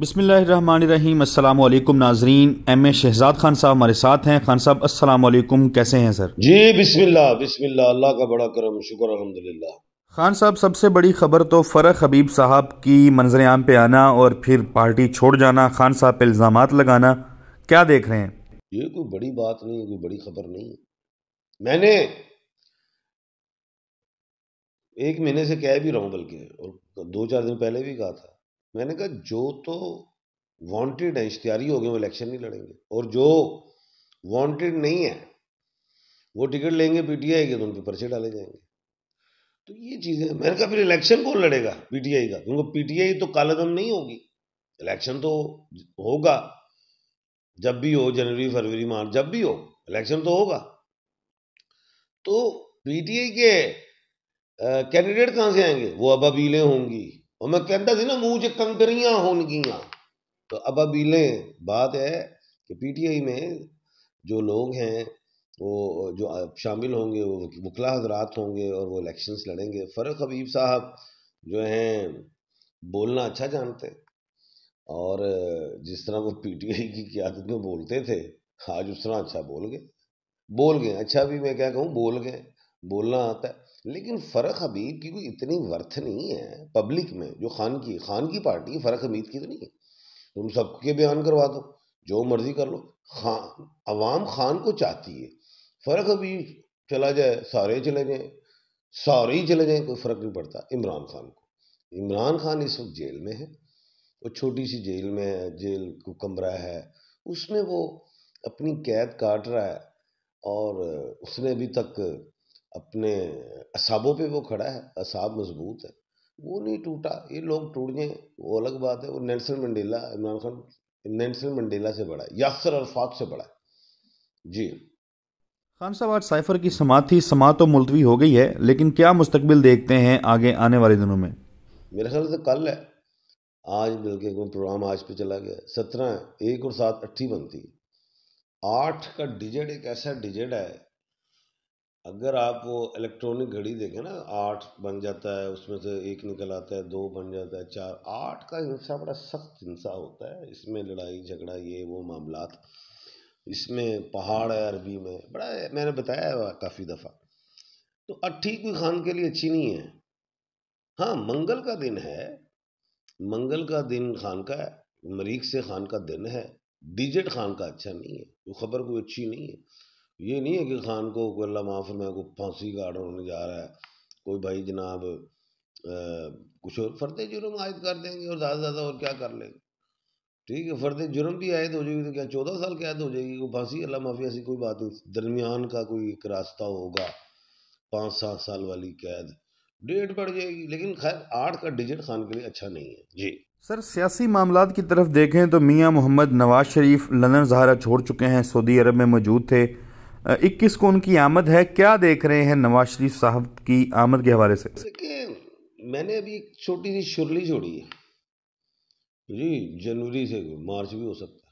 बिसमीम अल्लाम नाजरीन एम ए शहजाद खान साहब हमारे साथ हैं खान साहब असलम कैसे हैं सर जी बिस्मिल्लाह बिस्मिल्लाह अल्लाह का बड़ा करम शुक्र अलहमदिल्ला खान साहब सबसे बड़ी खबर तो फरह हबीब साहब की मंजर आम पे आना और फिर पार्टी छोड़ जाना खान साहब पे इल्ज़ाम लगाना क्या देख रहे हैं ये कोई बड़ी बात नहीं है कोई बड़ी खबर नहीं है मैंने एक महीने से कह भी रहा हूँ बल्कि और दो चार दिन पहले भी कहा था मैंने कहा जो तो वांटेड है इश्तियारी हो गए वो इलेक्शन नहीं लड़ेंगे और जो वांटेड नहीं है वो टिकट लेंगे पीटीआई के तो उन पर पर्चे डाले जाएंगे तो ये चीज़ें मैंने कहा फिर इलेक्शन कौन लड़ेगा पीटीआई का क्योंकि पीटीआई तो कालादम नहीं होगी इलेक्शन तो होगा जब भी हो जनवरी फरवरी मार्च जब भी हो इलेक्शन तो होगा तो पीटीआई के कैंडिडेट कहाँ से आएंगे वो अब अबीलें होंगी और मैं कहता ਸੀ ना मुँह 'ਚ ਕੰਕਰੀਆਂ ਹੋਣਗੀਆਂ तो अब अबीले बात है कि पी टी आई में जो लोग हैं वो जो शामिल होंगे वो वकला हजरात होंगे और वो इलेक्शंस लड़ेंगे फ़र्क हबीब साहब जो हैं बोलना अच्छा जानते और जिस तरह वो पी टी आई की क्या में बोलते थे आज उस तरह अच्छा बोल गए बोल गए अच्छा भी मैं क्या कहूँ बोल गए बोलना आता है लेकिन फ़रक हमीद की कोई इतनी वर्थ नहीं है पब्लिक में जो खान की खान की पार्टी फ़रक हमीद की तो नहीं है तुम सबके बयान करवा दो जो मर्जी कर लो खान अवाम खान को चाहती है फ़र्क हमीद चला जाए सारे चले जाए सारे ही चले जाए कोई फ़र्क नहीं पड़ता इमरान खान को इमरान खान इस वक्त जेल में है वो छोटी सी जेल में है जेल को कमरा है उसमें वो अपनी कैद काट रहा है और उसने अभी तक अपने असाबों पे वो खड़ा है असाब मजबूत है वो नहीं टूटा ये लोग टूट गए वो अलग बात है वो Nelson Mandela Imran Khan Nelson Mandela से बड़ा है यासर अरफात से बड़ा है जी खान साहब आज साइफर की समात थी समात तो मुलतवी हो गई है लेकिन क्या मुस्तबिल देखते हैं आगे आने वाले दिनों में मेरे ख्याल से कल है आज बल्कि कोई प्रोग्राम आज पे चला गया सत्रह एक और सात अट्ठी बनती आठ का डिजिट एक ऐसा डिजिट है अगर आप वो इलेक्ट्रॉनिक घड़ी देखें ना आठ बन जाता है उसमें से एक निकल आता है दो बन जाता है चार आठ का हिंसा बड़ा सख्त हिंसा होता है इसमें लड़ाई झगड़ा ये वो मामला इसमें पहाड़ है अरबी में बड़ा मैंने बताया है काफ़ी दफ़ा तो अट्ठी कोई खान के लिए अच्छी नहीं है हाँ मंगल का दिन है मंगल का दिन खान का है मरीख से खान का दिन है डिजिट खान का अच्छा नहीं है वो खबर कोई अच्छी नहीं है ये नहीं है कि खान को अल्लाह माफ़ में कोई फांसी का आर्डर होने जा रहा है कोई भाई जनाब कुछ और फर्द जुर्म आयद कर देंगे और ज़्यादा से ज़्यादा और क्या कर लेंगे ठीक है फर्द जुर्म भी आयद हो जाएगी तो क्या चौदह साल कैद हो जाएगी कोई फांसी अल्लाह माफ़ी ऐसी कोई बात नहीं दरमियान का कोई एक रास्ता होगा पाँच सात साल वाली कैद डेट बढ़ जाएगी लेकिन खैर आठ का डिजिट खान के लिए अच्छा नहीं है जी सर सियासी मामला की तरफ देखें तो मियाँ मोहम्मद नवाज शरीफ लंदन जहारा छोड़ चुके हैं सऊदी अरब में मौजूद थे इक्कीस को उनकी आमद है क्या देख रहे हैं नवाज शरीफ साहब की आमद के हवाले से मैंने अभी एक छोटी सी शुरली छोड़ी है जी जनवरी से मार्च भी हो सकता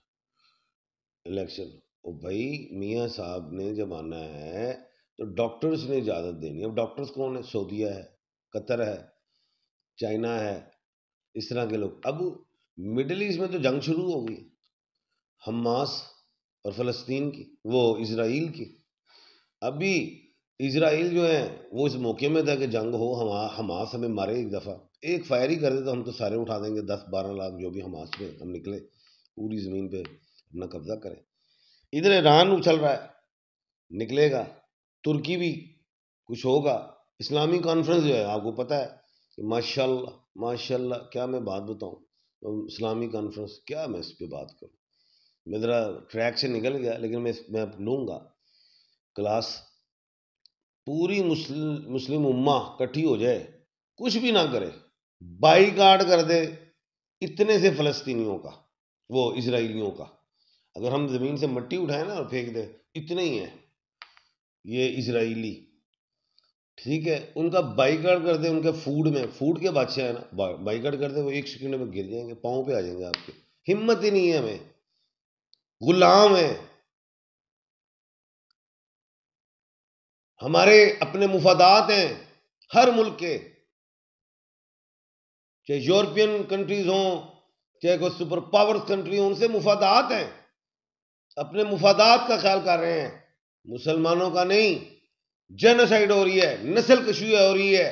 है इलेक्शन और भाई मियाँ साहब ने जब आना है तो डॉक्टर्स ने इजाज़त देनी है अब डॉक्टर्स कौन है सऊदीया है कतर है चाइना है इस तरह के लोग अब मिडिल ईस्ट में तो जंग शुरू हो गई हमास और फ़लस्तीन की वो इसराइल की अभी इसराइल जो है वो इस मौके में था कि जंग हो हम हमास हमें मारे एक दफ़ा एक फायर ही कर दे तो हम तो सारे उठा देंगे दस बारह लाख जो भी हमास में हम निकले पूरी ज़मीन पे अपना कब्ज़ा करें इधर ईरान उछल रहा है निकलेगा तुर्की भी कुछ होगा इस्लामी कॉन्फ्रेंस जो है आपको पता है कि माशाल्लाह माशाल्लाह क्या मैं बात बताऊँ तो इस्लामी कॉन्फ्रेंस क्या मैं इस पर बात करूँ मेरा ट्रैक से निकल गया लेकिन मैं मैं लूँगा क्लास पूरी मुस्लिम मुस्लिम उम्मा इकट्ठी हो जाए कुछ भी ना करे बाईकाट कर दे इतने से फ़लस्तीनियों का वो इसराइलियों का अगर हम ज़मीन से मट्टी उठाएं ना और फेंक दें इतने ही हैं ये इसराइली ठीक है उनका बाइकाट कर दे उनके फूड में फूड के बादशाह है ना बाइकाट कर दे वो एक सेकेंड में गिर जाएंगे पाँव पे आ जाएंगे आपके हिम्मत ही नहीं है हमें गुलाम हैं हमारे अपने मुफादात हैं हर मुल्क के चाहे यूरोपियन कंट्रीज हों चाहे कोई सुपर पावर कंट्री हों उनसे मुफादात हैं अपने मुफादात का ख्याल कर रहे हैं मुसलमानों का नहीं जेनोसाइड हो रही है नस्ल कशी हो रही है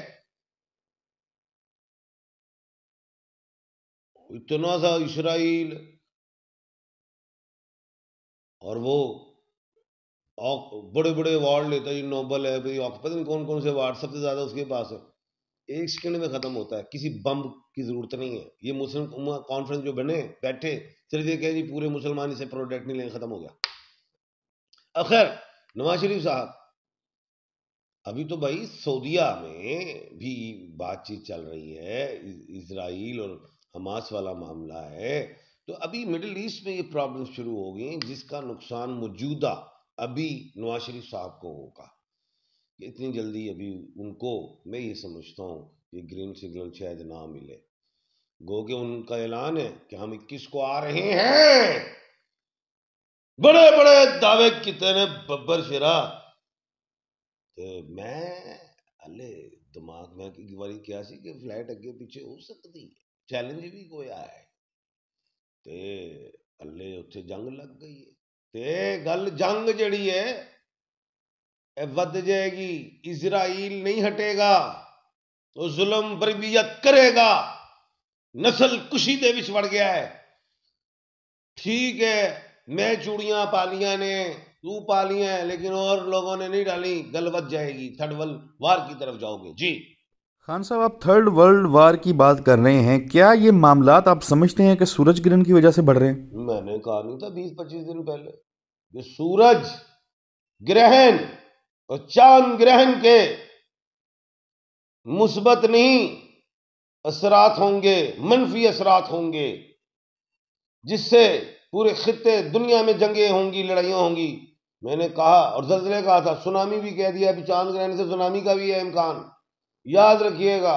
इतना सा इसराइल और वो बड़े बड़े अवार्ड लेता है नोबल है कोई पता नहीं कौन कौन से अवार्ड सबसे ज़्यादा उसके पास है एक सेकेंड में ख़त्म होता है किसी बम की ज़रूरत नहीं है ये मुस्लिम कॉन्फ्रेंस जो बने बैठे सिर्फ ये कह जी पूरे मुसलमान इसे प्रोडक्ट नहीं लेंगे ख़त्म हो गया अखैर नवाज शरीफ साहब अभी तो भाई सऊदिया में भी बातचीत चल रही है इसराइल और हमास वाला मामला है तो अभी मिडिल ईस्ट में ये प्रॉब्लम शुरू हो गई जिसका नुकसान मौजूदा अभी नवाज शरीफ साहब को होगा इतनी जल्दी अभी उनको मैं ये समझता हूँ कि ग्रीन सिग्नल शायद ना मिले गो के उनका ऐलान है कि हम इक्कीस को आ रहे हैं बड़े बड़े दावे कितने बब्बर शेरा तो मैं अले दिमाग में की क्या सी कि फ्लैट अगे पीछे हो सकती है चैलेंज भी कोई आया है ते उ जंग लग गई है ते गल जंग जड़ी है वध जाएगी इजराइल नहीं हटेगा तो जुलम बरबीयत करेगा नस्ल कुशी दे बढ़ गया है ठीक है मैं चूड़िया पालिया ने तू पालिया है लेकिन और लोगों ने नहीं डाली गलवत जाएगी थर्डवल वार की तरफ जाओगे जी खान साहब आप थर्ड वर्ल्ड वार की बात कर रहे हैं क्या ये मामला आप समझते हैं कि सूरज ग्रहण की वजह से बढ़ रहे हैं मैंने कहा नहीं था बीस पच्चीस दिन पहले जो सूरज ग्रहण और चांद ग्रहण के मुस्बत नहीं असरात होंगे मनफी असरात होंगे जिससे पूरे खत्े दुनिया में जंगें होंगी लड़ाइयां होंगी मैंने कहा और जल्जले कहा था सुनामी भी कह दिया अभी चांद ग्रहण से सुनामी का भी है इम्कान याद रखिएगा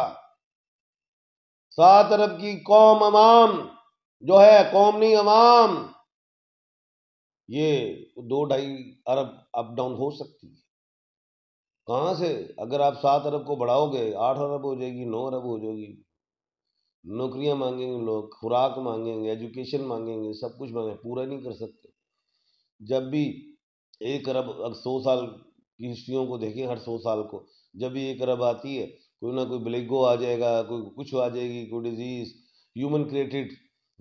सात अरब की कौम अमाम जो है कौम नहीं अमाम ये दो ढाई अरब अप डाउन हो सकती है कहाँ से अगर आप सात अरब को बढ़ाओगे आठ अरब हो जाएगी नौ अरब हो जाएगी नौकरियां मांगेंगे लोग खुराक मांगेंगे एजुकेशन मांगेंगे सब कुछ मांगेंगे पूरा नहीं कर सकते जब भी एक अरब अब सौ साल की हिस्ट्रियों को देखें हर सौ साल को जब ये करब आती है कोई ना कोई ब्लैगो आ जाएगा कोई कुछ आ जाएगी कोई डिजीज़ ह्यूमन क्रिएटेड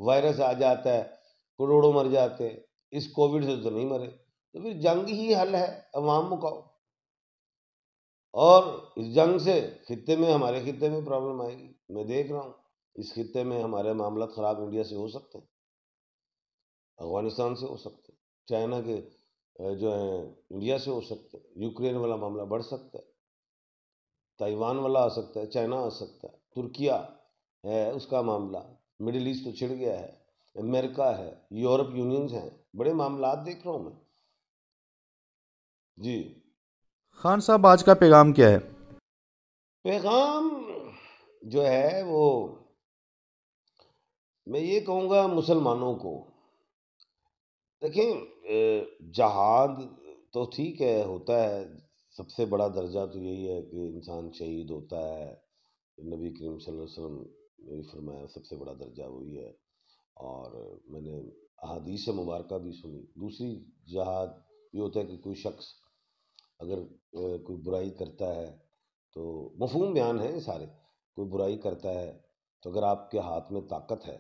वायरस आ जाता है करोड़ों मर जाते हैं इस कोविड से तो नहीं मरे तो फिर जंग ही हल है अवाम मुकाओ और इस जंग से खत्े में हमारे खत्े में प्रॉब्लम आएगी मैं देख रहा हूँ इस खत्े में हमारे मामला ख़राब इंडिया से हो सकते हैं अफगानिस्तान से हो सकते हैं चाइना के जो है इंडिया से हो सकते हैं यूक्रेन वाला मामला बढ़ सकता है ताइवान वाला आ सकता है चाइना आ सकता है तुर्किया है उसका मामला मिडिल ईस्ट तो छिड़ गया है अमेरिका है यूरोप यूनियंस हैं बड़े मामला देख रहा हूँ मैं जी खान साहब आज का पैगाम क्या है पैगाम जो है वो मैं ये कहूँगा मुसलमानों को देखें जहाद तो ठीक है होता है सबसे बड़ा दर्जा तो यही है कि इंसान शहीद होता है नबी करीम वसल्लम ने फरमाया सबसे बड़ा दर्जा वही है और मैंने अहादीस मुबारक भी सुनी दूसरी जहाद ये होता है कि कोई शख्स अगर कोई बुराई करता है तो मफहूम बयान है सारे कोई बुराई करता है तो अगर आपके हाथ में ताकत है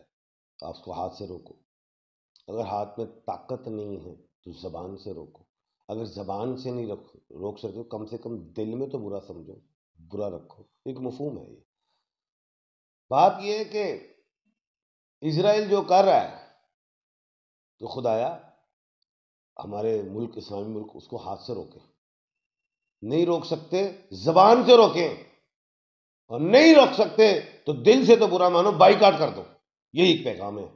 तो आप उसको हाथ से रोको अगर हाथ में ताकत नहीं है तो ज़बान से रोको अगर ज़बान से नहीं रख रोक सकते कम से कम दिल में तो बुरा समझो बुरा रखो एक मफहम है ये बात यह है कि इसराइल जो कर रहा है तो खुदाया हमारे मुल्क इस्लामी मुल्क उसको हाथ से रोके नहीं रोक सकते जबान से रोके और नहीं रोक सकते तो दिल से तो बुरा मानो बाइकाट कर दो यही पैगाम है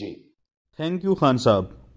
जी थैंक यू खान साहब